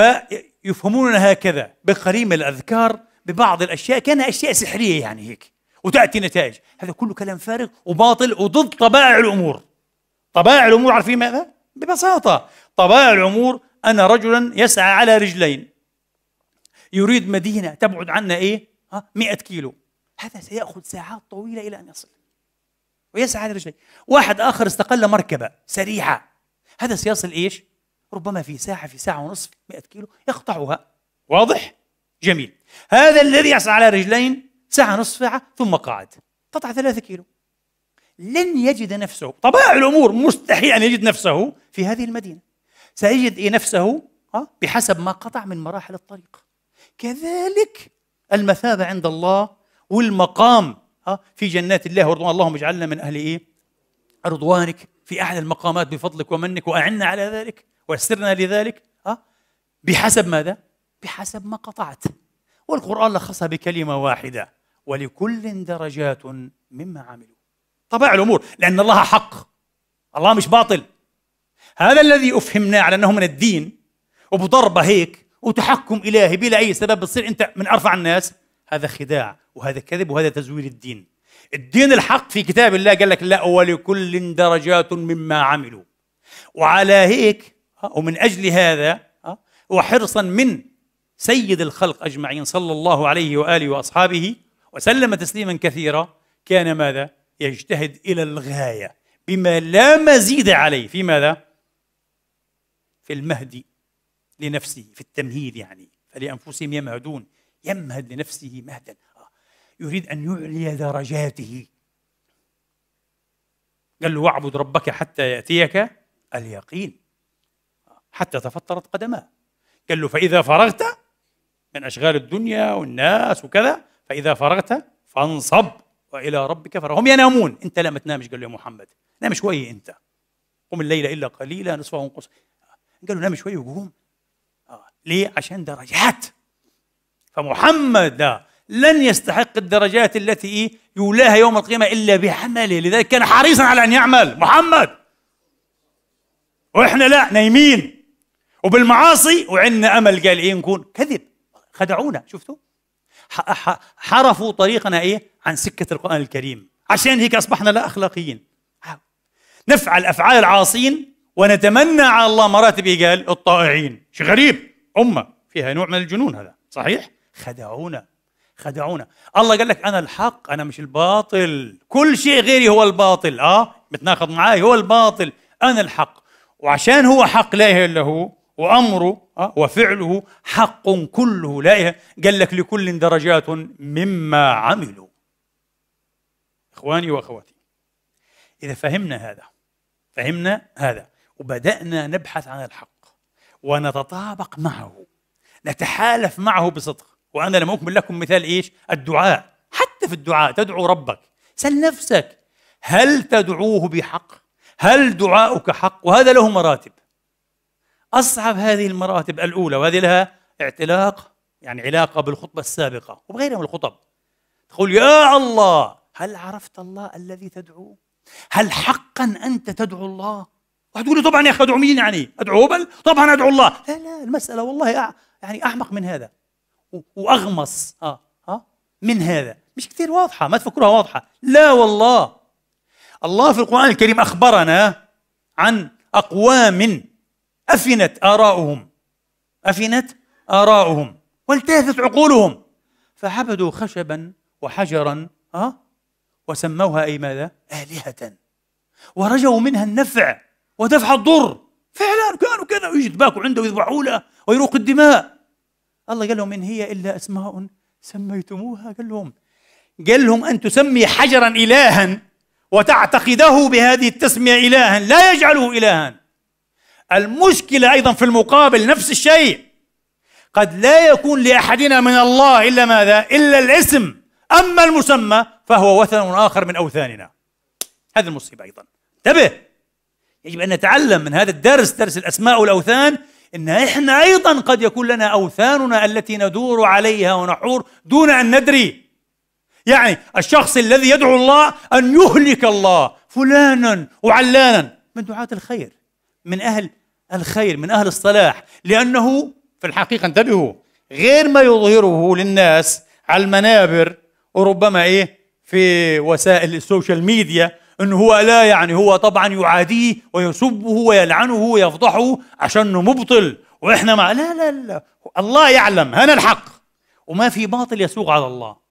فيفهمون هكذا بقريم الأذكار ببعض الأشياء كانها أشياء سحرية يعني هيك وتأتي نتائج هذا كله كلام فارغ وباطل وضد طبائع الأمور طبائع الأمور عارفين ماذا؟ ببساطة طبائع الأمور أنا رجلا يسعى على رجلين يريد مدينة تبعد عنا إيه؟ ها 100 كيلو هذا سيأخذ ساعات طويلة إلى أن يصل ويسعى على رجلين واحد آخر استقل مركبة سريعة هذا سيصل إيش؟ ربما في ساعة في ساعة ونصف 100 كيلو يقطعها واضح؟ جميل هذا الذي يصعد على رجلين ساعة نصف ساعة ثم قاعد قطع ثلاثة كيلو لن يجد نفسه طبائع الأمور مستحيل أن يجد نفسه في هذه المدينة سيجد نفسه آه، بحسب ما قطع من مراحل الطريق كذلك المثابة عند الله والمقام آه، في جنات الله ورضوان اللهم اجعلنا من أهل إيه؟ رضوانك في أعلى المقامات بفضلك ومنك وأعنا على ذلك ويسرنا لذلك ها آه. بحسب ماذا؟ بحسب ما قطعت والقرآن لخصها بكلمة واحدة ولكل درجات مما عملوا طبع الأمور لأن الله حق الله مش باطل هذا الذي أفهمناه على أنه من الدين وبضربة هيك وتحكم إلهي بلا أي سبب بتصير أنت من أرفع الناس هذا خداع وهذا كذب وهذا تزوير الدين الدين الحق في كتاب الله قال لك لا ولكل درجات مما عملوا وعلى هيك آه، ومن أجل هذا آه، وحرصا من سيد الخلق أجمعين صلى الله عليه وآله وأصحابه وسلم تسليما كثيرا كان ماذا؟ يجتهد إلى الغاية بما لا مزيد عليه في ماذا؟ في المهد لنفسه في التمهيد يعني فلأنفسهم يمهدون يمهد لنفسه مهدا آه، يريد أن يعلي درجاته قال له واعبد ربك حتى يأتيك اليقين حتى تفطرت قدماه قال له فإذا فرغت من أشغال الدنيا والناس وكذا فإذا فرغت فانصب وإلى ربك فرغ هم ينامون أنت لا ما تنامش قال له يا محمد نام شوي أنت قم الليل إلا قليلا نصفه انقص قال له نام شوي وقوم آه. ليه عشان درجات فمحمد لن يستحق الدرجات التي يولاها يوم القيامة إلا بعمله لذلك كان حريصا على أن يعمل محمد وإحنا لا نايمين وبالمعاصي وعندنا امل قال ايه نكون كذب خدعونا شفتوا حرفوا طريقنا ايه عن سكه القران الكريم عشان هيك اصبحنا لا اخلاقيين نفعل افعال العاصين ونتمنى على الله مراتب إيه قال الطائعين شيء غريب امه فيها نوع من الجنون هذا صحيح خدعونا خدعونا الله قال لك انا الحق انا مش الباطل كل شيء غيري هو الباطل اه متناقض معاي هو الباطل انا الحق وعشان هو حق لا اله الا هو وأمره آه، وفعله حق كله لا قال لك لكل درجات مما عملوا إخواني وأخواتي إذا فهمنا هذا فهمنا هذا وبدأنا نبحث عن الحق ونتطابق معه نتحالف معه بصدق وأنا لم أكمل لكم مثال إيش الدعاء حتى في الدعاء تدعو ربك سل نفسك هل تدعوه بحق هل دعاؤك حق وهذا له مراتب أصعب هذه المراتب الأولى وهذه لها اعتلاق يعني علاقة بالخطبة السابقة وبغيرها من الخطب تقول يا الله هل عرفت الله الذي تدعوه؟ هل حقا أنت تدعو الله؟ وهتقول لي طبعا يا أخي أدعو مين يعني؟ أدعو بل؟ طبعا أدعو الله لا لا المسألة والله يعني أعمق من هذا وأغمص ها آه، آه، ها من هذا مش كثير واضحة ما تفكروها واضحة لا والله الله في القرآن الكريم أخبرنا عن أقوام أفنت آراؤهم أفنت آراؤهم والتهثت عقولهم فعبدوا خشبا وحجرا أه؟ وسموها أي ماذا؟ آلهة ورجوا منها النفع ودفع الضر فعلا كانوا كذا ويجتباكوا عنده ويذبحوا له ويروق الدماء الله قال لهم إن هي إلا أسماء سميتموها قال لهم قال لهم أن تسمي حجرا إلها وتعتقده بهذه التسمية إلها لا يجعله إلها المشكلة أيضا في المقابل نفس الشيء قد لا يكون لأحدنا من الله إلا ماذا؟ إلا الاسم أما المسمى فهو وثن آخر من أوثاننا هذه المصيبة أيضا انتبه يجب أن نتعلم من هذا الدرس درس الأسماء والأوثان إن إحنا أيضا قد يكون لنا أوثاننا التي ندور عليها ونحور دون أن ندري يعني الشخص الذي يدعو الله أن يهلك الله فلانا وعلانا من دعاة الخير من أهل الخير من أهل الصلاح لأنه في الحقيقة انتبهوا غير ما يظهره للناس على المنابر وربما إيه في وسائل السوشيال ميديا انه هو لا يعني هو طبعا يعاديه ويسبه ويلعنه ويفضحه عشان مبطل واحنا مع لا لا لا الله يعلم هنا الحق وما في باطل يسوق على الله